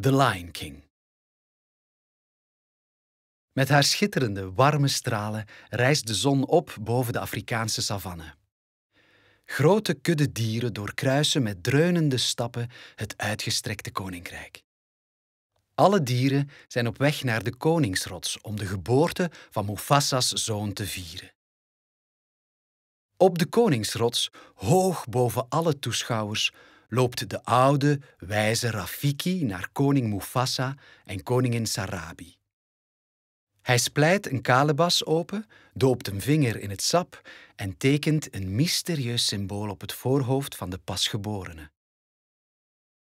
The Lion King. Met haar schitterende, warme stralen rijst de zon op boven de Afrikaanse savanne. Grote kudde dieren doorkruisen met dreunende stappen het uitgestrekte koninkrijk. Alle dieren zijn op weg naar de koningsrots om de geboorte van Mufasa's zoon te vieren. Op de koningsrots, hoog boven alle toeschouwers, loopt de oude, wijze Rafiki naar koning Mufasa en koningin Sarabi. Hij splijt een kalebas open, doopt een vinger in het sap en tekent een mysterieus symbool op het voorhoofd van de pasgeborene.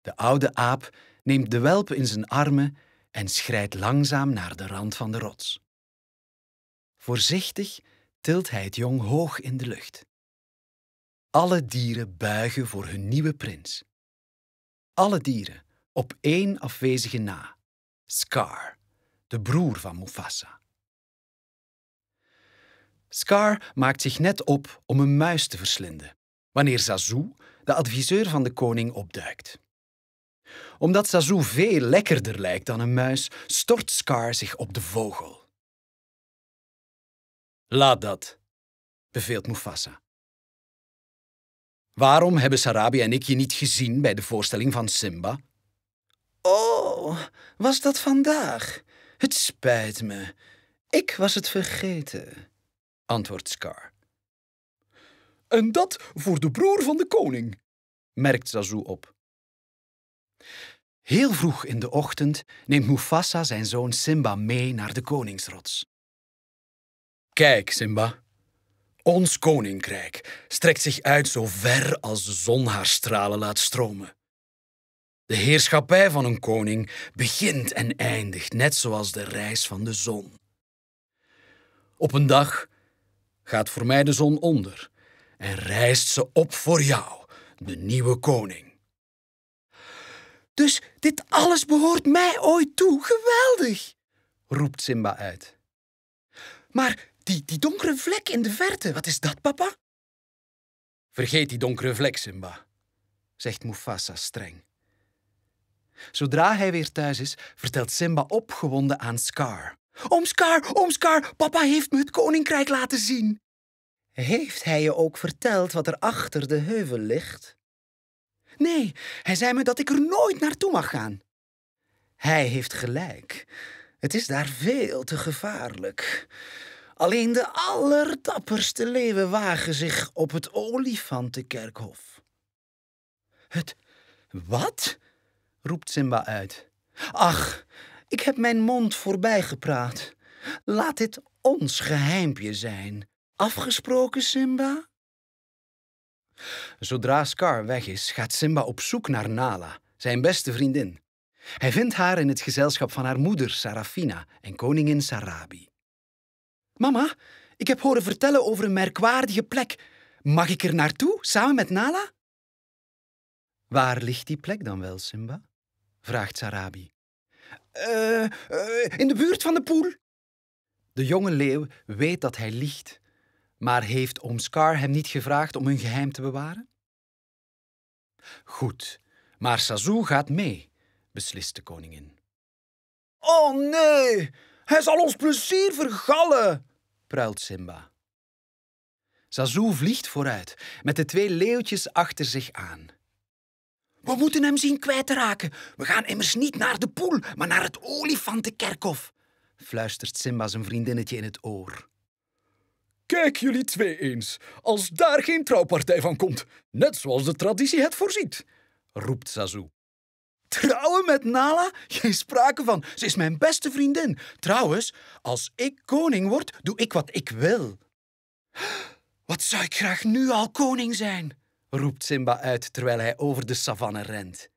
De oude aap neemt de welp in zijn armen en schrijdt langzaam naar de rand van de rots. Voorzichtig tilt hij het jong hoog in de lucht. Alle dieren buigen voor hun nieuwe prins. Alle dieren, op één afwezige na. Scar, de broer van Mufasa. Scar maakt zich net op om een muis te verslinden, wanneer Zazu, de adviseur van de koning, opduikt. Omdat Zazu veel lekkerder lijkt dan een muis, stort Scar zich op de vogel. Laat dat, beveelt Mufasa. Waarom hebben Sarabi en ik je niet gezien bij de voorstelling van Simba? Oh, was dat vandaag? Het spijt me. Ik was het vergeten, antwoordt Scar. En dat voor de broer van de koning, merkt Zazu op. Heel vroeg in de ochtend neemt Mufasa zijn zoon Simba mee naar de koningsrots. Kijk, Simba, ons koninkrijk strekt zich uit zo ver als de zon haar stralen laat stromen. De heerschappij van een koning begint en eindigt net zoals de reis van de zon. Op een dag gaat voor mij de zon onder en rijst ze op voor jou, de nieuwe koning. Dus dit alles behoort mij ooit toe, geweldig, roept Simba uit. Maar die, die donkere vlek in de verte, wat is dat, papa? Vergeet die donkere vlek, Simba, zegt Mufasa streng. Zodra hij weer thuis is, vertelt Simba opgewonden aan Scar. Om Scar, om Scar, papa heeft me het koninkrijk laten zien. Heeft hij je ook verteld wat er achter de heuvel ligt? Nee, hij zei me dat ik er nooit naartoe mag gaan. Hij heeft gelijk. Het is daar veel te gevaarlijk. Alleen de allertapperste leeuwen wagen zich op het olifantenkerkhof. Het wat? roept Simba uit. Ach, ik heb mijn mond voorbij gepraat. Laat dit ons geheimpje zijn. Afgesproken, Simba? Zodra Scar weg is, gaat Simba op zoek naar Nala, zijn beste vriendin. Hij vindt haar in het gezelschap van haar moeder Sarafina en koningin Sarabi. Mama, ik heb horen vertellen over een merkwaardige plek. Mag ik er naartoe, samen met Nala? Waar ligt die plek dan wel, Simba? vraagt Sarabi. Uh, in de buurt van de poel. De jonge leeuw weet dat hij liegt, maar heeft oom Scar hem niet gevraagd om hun geheim te bewaren? Goed, maar Sazoo gaat mee, beslist de koningin. Oh nee, hij zal ons plezier vergallen, pruilt Simba. Zazu vliegt vooruit, met de twee leeuwtjes achter zich aan. We moeten hem zien kwijtraken. We gaan immers niet naar de poel, maar naar het olifantenkerkhof, fluistert Simba zijn vriendinnetje in het oor. Kijk jullie twee eens, als daar geen trouwpartij van komt, net zoals de traditie het voorziet, roept Zazu. Trouwen met Nala? Geen sprake van. Ze is mijn beste vriendin. Trouwens, als ik koning word, doe ik wat ik wil. Wat zou ik graag nu al koning zijn? roept Simba uit terwijl hij over de savanne rent.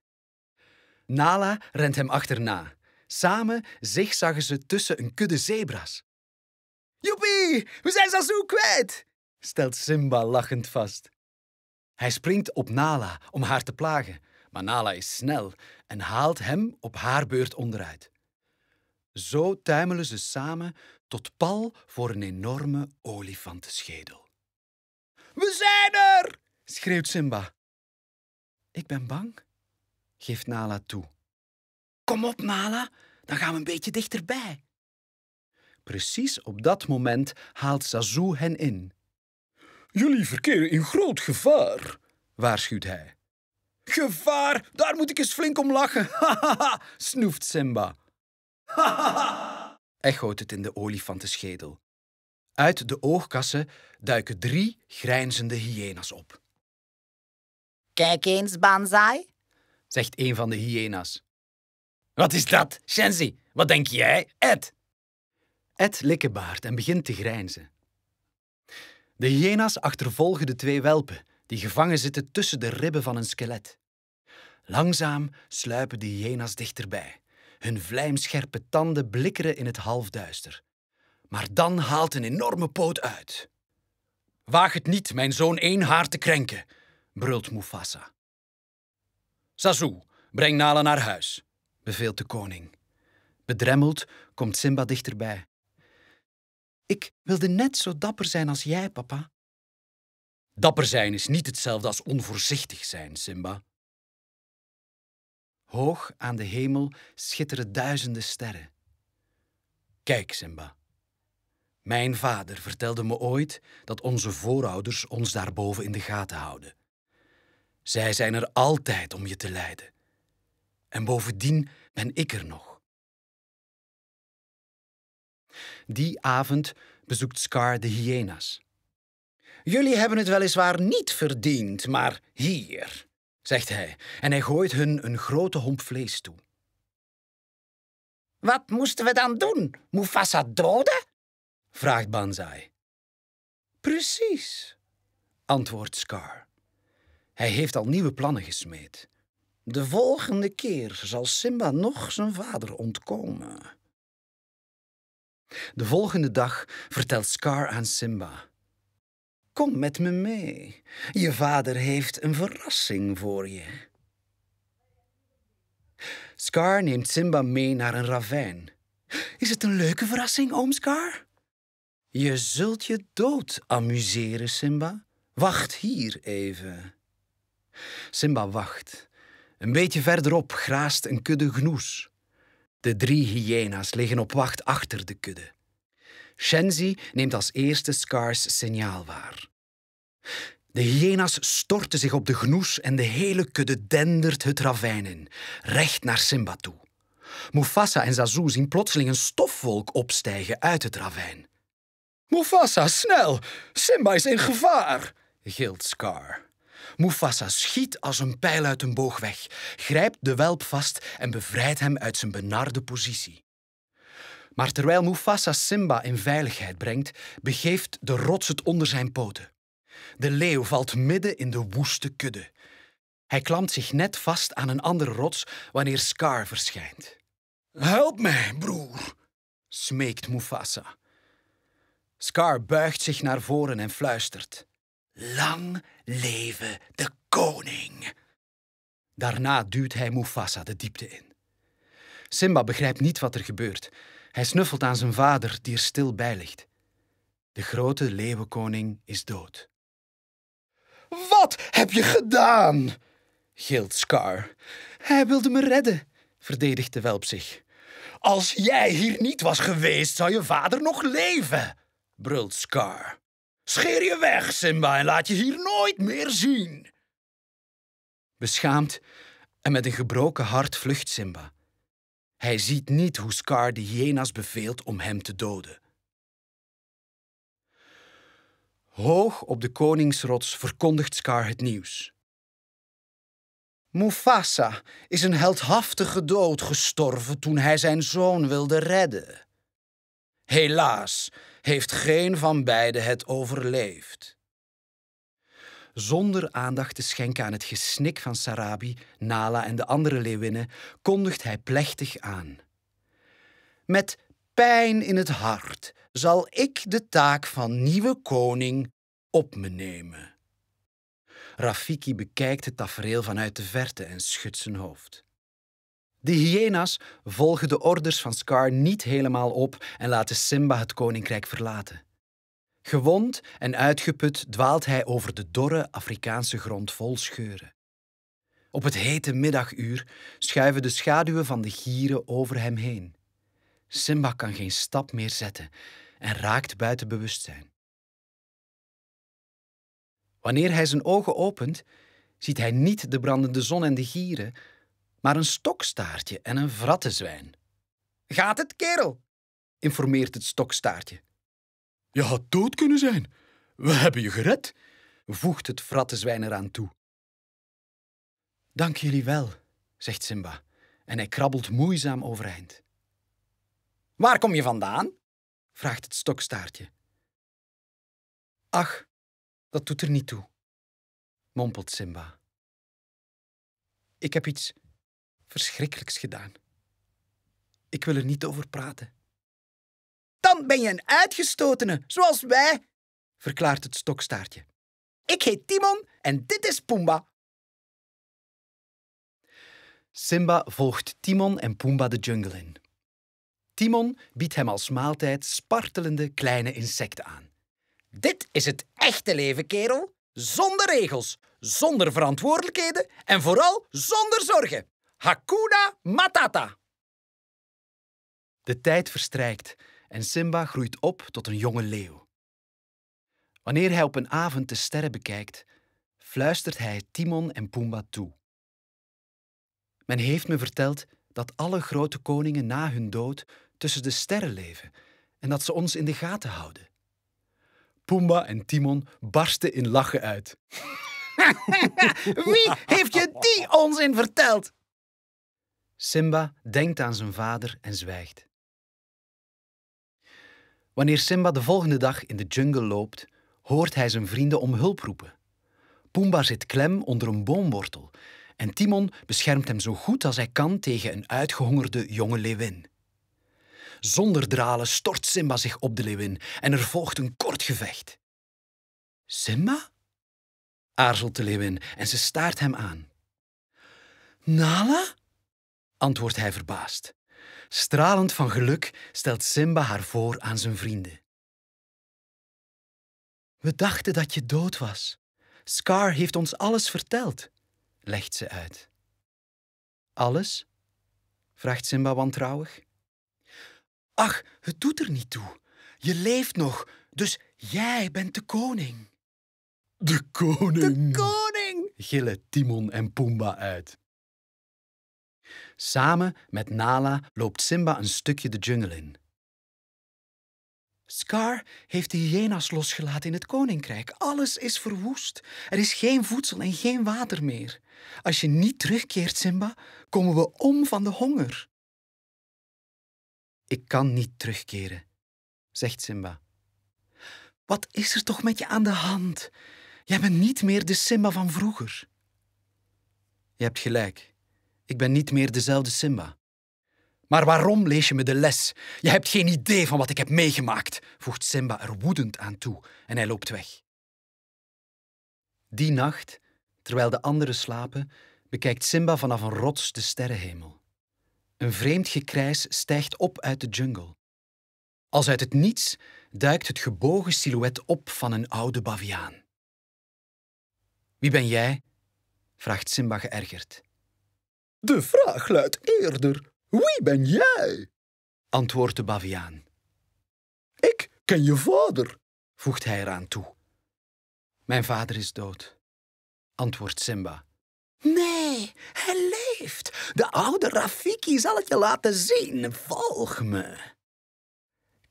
Nala rent hem achterna. Samen zigzaggen ze tussen een kudde zebra's. Joepie, we zijn Zazu kwijt! stelt Simba lachend vast. Hij springt op Nala om haar te plagen, maar Nala is snel en haalt hem op haar beurt onderuit. Zo tuimelen ze samen tot pal voor een enorme olifantenschedel. We zijn er! schreeuwt Simba. Ik ben bang, geeft Nala toe. Kom op, Nala, dan gaan we een beetje dichterbij. Precies op dat moment haalt Zazu hen in. Jullie verkeren in groot gevaar, waarschuwt hij. Gevaar, daar moet ik eens flink om lachen. Hahaha, snoeft Simba. Hahaha, echoot het in de olifantenschedel. Uit de oogkassen duiken drie grijnzende hyena's op. Kijk eens, Banzai, zegt een van de hyena's. Wat is dat, Shenzi? Wat denk jij, Ed? Ed likkebaart en begint te grijnzen. De hyena's achtervolgen de twee welpen die gevangen zitten tussen de ribben van een skelet. Langzaam sluipen de hyena's dichterbij. Hun vlijmscherpe tanden blikkeren in het halfduister. Maar dan haalt een enorme poot uit. Waag het niet mijn zoon één haar te krenken, brult Mufasa. Sazu, breng Nala naar huis, beveelt de koning. Bedremmeld komt Simba dichterbij. Ik wilde net zo dapper zijn als jij, papa, Dapper zijn is niet hetzelfde als onvoorzichtig zijn, Simba. Hoog aan de hemel schitteren duizenden sterren. Kijk, Simba. Mijn vader vertelde me ooit dat onze voorouders ons daarboven in de gaten houden. Zij zijn er altijd om je te leiden. En bovendien ben ik er nog. Die avond bezoekt Scar de hyena's. Jullie hebben het weliswaar niet verdiend, maar hier, zegt hij, en hij gooit hun een grote homp vlees toe. Wat moesten we dan doen? Mufasa doden? vraagt Banzai. Precies, antwoordt Scar. Hij heeft al nieuwe plannen gesmeed. De volgende keer zal Simba nog zijn vader ontkomen. De volgende dag vertelt Scar aan Simba. Kom met me mee. Je vader heeft een verrassing voor je. Scar neemt Simba mee naar een ravijn. Is het een leuke verrassing, oom Scar? Je zult je dood amuseren, Simba. Wacht hier even. Simba wacht. Een beetje verderop graast een kudde gnoes. De drie hyena's liggen op wacht achter de kudde. Shenzi neemt als eerste Scars signaal waar. De hyena's storten zich op de gnoes en de hele kudde dendert het ravijn in, recht naar Simba toe. Mufasa en Zazu zien plotseling een stofwolk opstijgen uit het ravijn. Mufasa, snel! Simba is in gevaar! gilt Scar. Mufasa schiet als een pijl uit een boog weg, grijpt de welp vast en bevrijdt hem uit zijn benarde positie. Maar terwijl Mufasa Simba in veiligheid brengt, begeeft de rots het onder zijn poten. De leeuw valt midden in de woeste kudde. Hij klampt zich net vast aan een andere rots wanneer Scar verschijnt. Help mij, broer, smeekt Mufasa. Scar buigt zich naar voren en fluistert. Lang leven de koning! Daarna duwt hij Mufasa de diepte in. Simba begrijpt niet wat er gebeurt. Hij snuffelt aan zijn vader, die er stil bij ligt. De grote leeuwenkoning is dood. Wat heb je gedaan? gilt Scar. Hij wilde me redden, verdedigt de welp zich. Als jij hier niet was geweest, zou je vader nog leven, brult Scar. Scheer je weg, Simba, en laat je hier nooit meer zien. Beschaamd en met een gebroken hart vlucht Simba. Hij ziet niet hoe Scar de hyena's beveelt om hem te doden. Hoog op de koningsrots verkondigt Scar het nieuws. Mufasa is een heldhaftige dood gestorven toen hij zijn zoon wilde redden. Helaas heeft geen van beiden het overleefd. Zonder aandacht te schenken aan het gesnik van Sarabi, Nala en de andere leeuwinnen, kondigt hij plechtig aan. Met pijn in het hart zal ik de taak van nieuwe koning op me nemen. Rafiki bekijkt het tafereel vanuit de verte en schudt zijn hoofd. De hyena's volgen de orders van Scar niet helemaal op en laten Simba het koninkrijk verlaten. Gewond en uitgeput dwaalt hij over de dorre Afrikaanse grond vol scheuren. Op het hete middaguur schuiven de schaduwen van de gieren over hem heen. Simba kan geen stap meer zetten en raakt buiten bewustzijn. Wanneer hij zijn ogen opent, ziet hij niet de brandende zon en de gieren, maar een stokstaartje en een vrattenzwijn. Gaat het, kerel? informeert het stokstaartje. Je had dood kunnen zijn. We hebben je gered, voegt het zwijn eraan toe. Dank jullie wel, zegt Simba, en hij krabbelt moeizaam overeind. Waar kom je vandaan? vraagt het stokstaartje. Ach, dat doet er niet toe, mompelt Simba. Ik heb iets verschrikkelijks gedaan. Ik wil er niet over praten ben je een uitgestotene, zoals wij, verklaart het stokstaartje. Ik heet Timon en dit is Pumba. Simba volgt Timon en Pumba de jungle in. Timon biedt hem als maaltijd spartelende kleine insecten aan. Dit is het echte leven, kerel. Zonder regels, zonder verantwoordelijkheden en vooral zonder zorgen. Hakuna Matata. De tijd verstrijkt en Simba groeit op tot een jonge leeuw. Wanneer hij op een avond de sterren bekijkt, fluistert hij Timon en Pumba toe. Men heeft me verteld dat alle grote koningen na hun dood tussen de sterren leven en dat ze ons in de gaten houden. Pumba en Timon barsten in lachen uit. Wie heeft je die onzin verteld? Simba denkt aan zijn vader en zwijgt. Wanneer Simba de volgende dag in de jungle loopt, hoort hij zijn vrienden om hulp roepen. Pumba zit klem onder een boomwortel en Timon beschermt hem zo goed als hij kan tegen een uitgehongerde jonge leeuwin. Zonder dralen stort Simba zich op de leeuwin en er volgt een kort gevecht. Simba? aarzelt de leeuwin en ze staart hem aan. Nala? antwoordt hij verbaasd. Stralend van geluk stelt Simba haar voor aan zijn vrienden. We dachten dat je dood was. Scar heeft ons alles verteld, legt ze uit. Alles? vraagt Simba wantrouwig. Ach, het doet er niet toe. Je leeft nog, dus jij bent de koning. De koning! De koning! gillen Timon en Pumba uit. Samen met Nala loopt Simba een stukje de jungle in. Scar heeft de hyena's losgelaten in het koninkrijk. Alles is verwoest. Er is geen voedsel en geen water meer. Als je niet terugkeert, Simba, komen we om van de honger. Ik kan niet terugkeren, zegt Simba. Wat is er toch met je aan de hand? Je bent niet meer de Simba van vroeger. Je hebt gelijk, ik ben niet meer dezelfde Simba. Maar waarom lees je me de les? Je hebt geen idee van wat ik heb meegemaakt, voegt Simba er woedend aan toe en hij loopt weg. Die nacht, terwijl de anderen slapen, bekijkt Simba vanaf een rots de sterrenhemel. Een vreemd gekrijs stijgt op uit de jungle. Als uit het niets duikt het gebogen silhouet op van een oude baviaan. Wie ben jij? vraagt Simba geërgerd. De vraag luidt eerder: wie ben jij? antwoordt de baviaan. Ik ken je vader, voegt hij eraan toe. Mijn vader is dood, antwoordt Simba. Nee, hij leeft. De oude Rafiki zal het je laten zien. Volg me.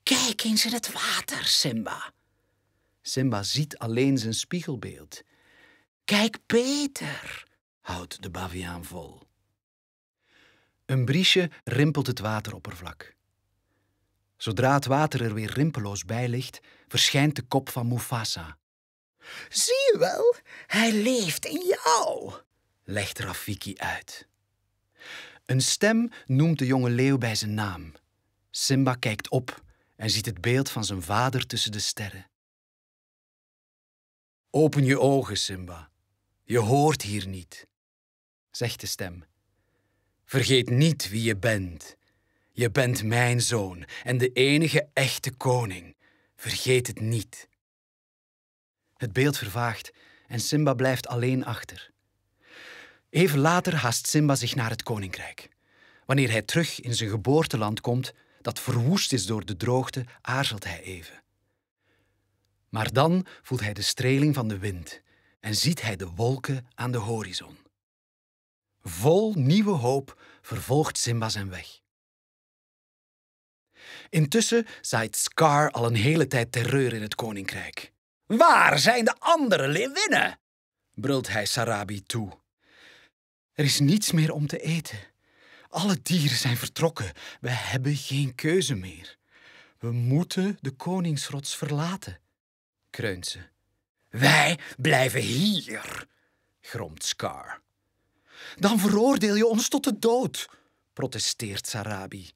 Kijk eens in het water, Simba. Simba ziet alleen zijn spiegelbeeld. Kijk, beter, houdt de baviaan vol. Een briesje rimpelt het wateroppervlak. Zodra het water er weer rimpeloos bij ligt, verschijnt de kop van Mufasa. Zie je wel, hij leeft in jou, legt Rafiki uit. Een stem noemt de jonge leeuw bij zijn naam. Simba kijkt op en ziet het beeld van zijn vader tussen de sterren. Open je ogen, Simba. Je hoort hier niet, zegt de stem. Vergeet niet wie je bent. Je bent mijn zoon en de enige echte koning. Vergeet het niet. Het beeld vervaagt en Simba blijft alleen achter. Even later haast Simba zich naar het koninkrijk. Wanneer hij terug in zijn geboorteland komt, dat verwoest is door de droogte, aarzelt hij even. Maar dan voelt hij de streling van de wind en ziet hij de wolken aan de horizon. Vol nieuwe hoop vervolgt Simba zijn weg. Intussen zaait Scar al een hele tijd terreur in het koninkrijk. Waar zijn de andere leeuwinnen? brult hij Sarabi toe. Er is niets meer om te eten. Alle dieren zijn vertrokken. We hebben geen keuze meer. We moeten de koningsrots verlaten, kreunt ze. Wij blijven hier, gromt Scar. Dan veroordeel je ons tot de dood, protesteert Sarabi.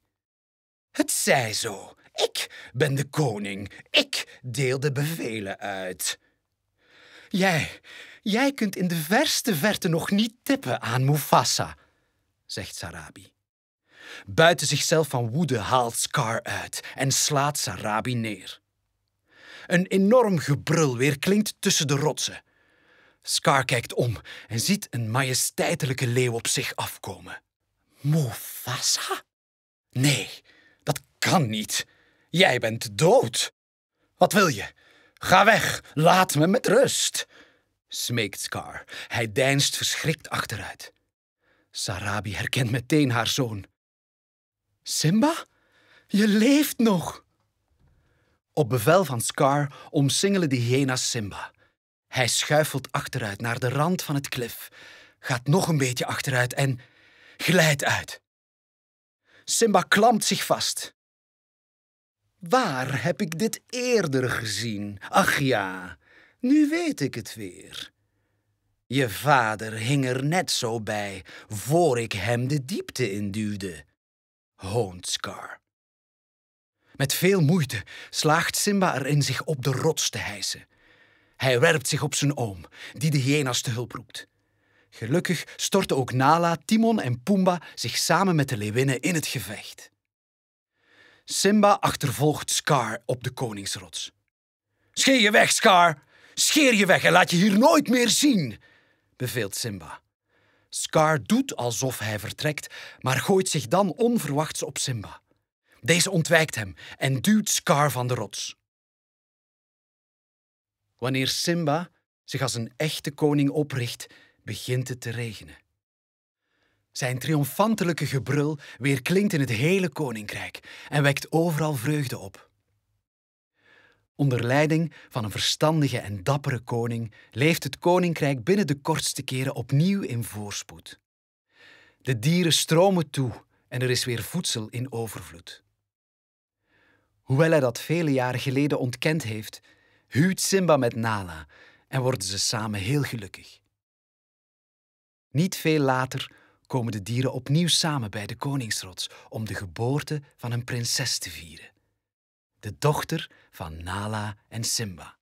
Het zij zo. Ik ben de koning. Ik deel de bevelen uit. Jij, jij kunt in de verste verte nog niet tippen aan Mufasa, zegt Sarabi. Buiten zichzelf van woede haalt Scar uit en slaat Sarabi neer. Een enorm gebrul weer klinkt tussen de rotsen. Scar kijkt om en ziet een majesteitelijke leeuw op zich afkomen. Mufasa? Nee, dat kan niet. Jij bent dood. Wat wil je? Ga weg, laat me met rust, smeekt Scar. Hij deinst verschrikt achteruit. Sarabi herkent meteen haar zoon. Simba, je leeft nog. Op bevel van Scar omsingelen de hyena's Simba. Hij schuifelt achteruit naar de rand van het klif, gaat nog een beetje achteruit en glijdt uit. Simba klampt zich vast. Waar heb ik dit eerder gezien? Ach ja, nu weet ik het weer. Je vader hing er net zo bij voor ik hem de diepte induwde. Scar. Met veel moeite slaagt Simba erin zich op de rots te hijsen. Hij werpt zich op zijn oom, die de hyena's te hulp roept. Gelukkig storten ook Nala, Timon en Pumba zich samen met de leeuwinnen in het gevecht. Simba achtervolgt Scar op de koningsrots. Scheer je weg, Scar! Scheer je weg en laat je hier nooit meer zien, beveelt Simba. Scar doet alsof hij vertrekt, maar gooit zich dan onverwachts op Simba. Deze ontwijkt hem en duwt Scar van de rots. Wanneer Simba zich als een echte koning opricht, begint het te regenen. Zijn triomfantelijke gebrul weerklinkt in het hele koninkrijk en wekt overal vreugde op. Onder leiding van een verstandige en dappere koning leeft het koninkrijk binnen de kortste keren opnieuw in voorspoed. De dieren stromen toe en er is weer voedsel in overvloed. Hoewel hij dat vele jaren geleden ontkend heeft, huwt Simba met Nala en worden ze samen heel gelukkig. Niet veel later komen de dieren opnieuw samen bij de koningsrots om de geboorte van een prinses te vieren. De dochter van Nala en Simba.